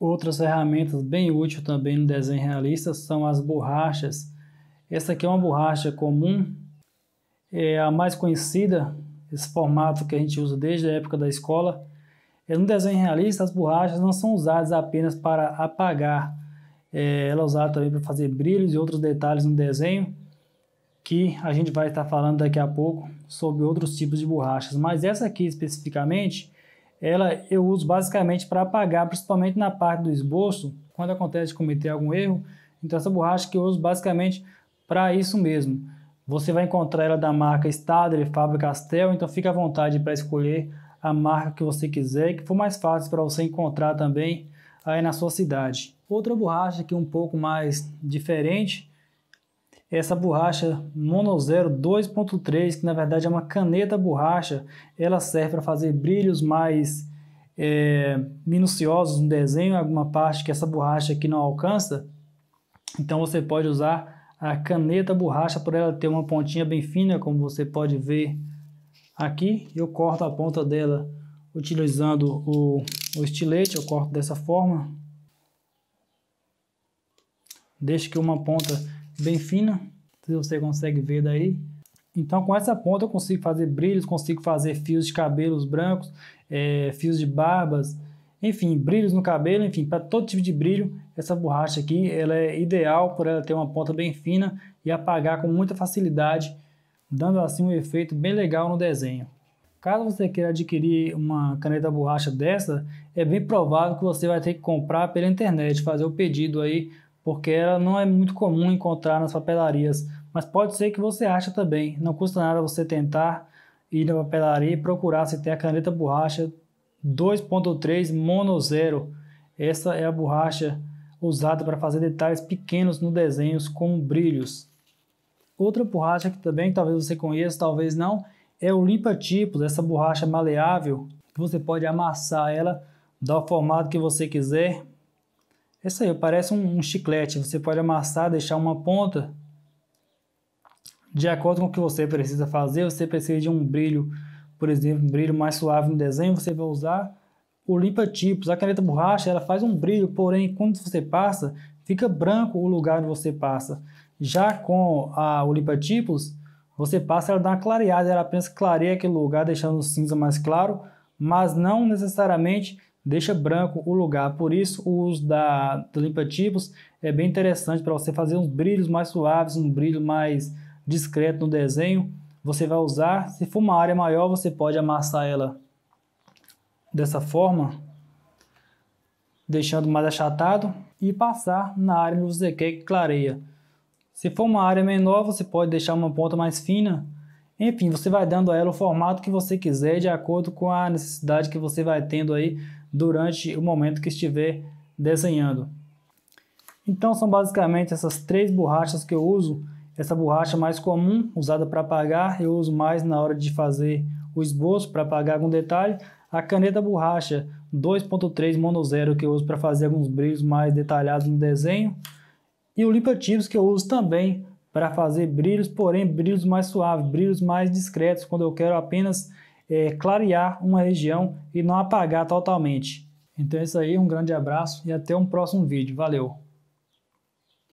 Outras ferramentas bem úteis também no desenho realista são as borrachas. Essa aqui é uma borracha comum, é a mais conhecida, esse formato que a gente usa desde a época da escola. É, no desenho realista, as borrachas não são usadas apenas para apagar, é, ela é usada também para fazer brilhos e outros detalhes no desenho, que a gente vai estar falando daqui a pouco sobre outros tipos de borrachas. Mas essa aqui especificamente, ela eu uso basicamente para apagar, principalmente na parte do esboço, quando acontece de cometer algum erro. Então essa borracha que eu uso basicamente para isso mesmo. Você vai encontrar ela da marca Stadler, Fábio Castel, então fica à vontade para escolher a marca que você quiser, que for mais fácil para você encontrar também aí na sua cidade. Outra borracha que é um pouco mais diferente essa borracha Monozero 2.3, que na verdade é uma caneta borracha, ela serve para fazer brilhos mais é, minuciosos no desenho, alguma parte que essa borracha aqui não alcança. Então você pode usar a caneta borracha por ela ter uma pontinha bem fina, como você pode ver aqui. Eu corto a ponta dela utilizando o, o estilete, eu corto dessa forma. Deixo que uma ponta bem fina, se você consegue ver daí. Então com essa ponta eu consigo fazer brilhos, consigo fazer fios de cabelos brancos, é, fios de barbas, enfim, brilhos no cabelo, enfim, para todo tipo de brilho. Essa borracha aqui, ela é ideal por ela ter uma ponta bem fina e apagar com muita facilidade, dando assim um efeito bem legal no desenho. Caso você queira adquirir uma caneta borracha dessa, é bem provável que você vai ter que comprar pela internet, fazer o pedido aí porque ela não é muito comum encontrar nas papelarias, mas pode ser que você ache também. Não custa nada você tentar ir na papelaria e procurar se tem a caneta borracha 2.3 Mono Zero. Essa é a borracha usada para fazer detalhes pequenos nos desenhos como brilhos. Outra borracha que também talvez você conheça, talvez não, é o limpa tipos, essa borracha maleável que você pode amassar ela, dar o formato que você quiser, essa aí parece um, um chiclete. Você pode amassar, deixar uma ponta. De acordo com o que você precisa fazer, você precisa de um brilho, por exemplo, um brilho mais suave no desenho, você vai usar o limpa tipos. A caneta borracha ela faz um brilho, porém quando você passa, fica branco o lugar onde você passa. Já com a, o limpa tipos, você passa ela dá uma clareada, ela apenas clareia aquele lugar, deixando o cinza mais claro, mas não necessariamente deixa branco o lugar. Por isso, o uso da, da limpa tipos é bem interessante para você fazer uns brilhos mais suaves, um brilho mais discreto no desenho. Você vai usar, se for uma área maior, você pode amassar ela dessa forma, deixando mais achatado e passar na área que você quer que clareia. Se for uma área menor, você pode deixar uma ponta mais fina. Enfim, você vai dando a ela o formato que você quiser de acordo com a necessidade que você vai tendo aí durante o momento que estiver desenhando. Então são basicamente essas três borrachas que eu uso. Essa borracha mais comum, usada para apagar, eu uso mais na hora de fazer o esboço para apagar algum detalhe. A caneta borracha 2.3 mono zero que eu uso para fazer alguns brilhos mais detalhados no desenho. E o Lipa Tips que eu uso também para fazer brilhos, porém brilhos mais suaves, brilhos mais discretos, quando eu quero apenas é, clarear uma região e não apagar totalmente. Então é isso aí, um grande abraço e até um próximo vídeo. Valeu!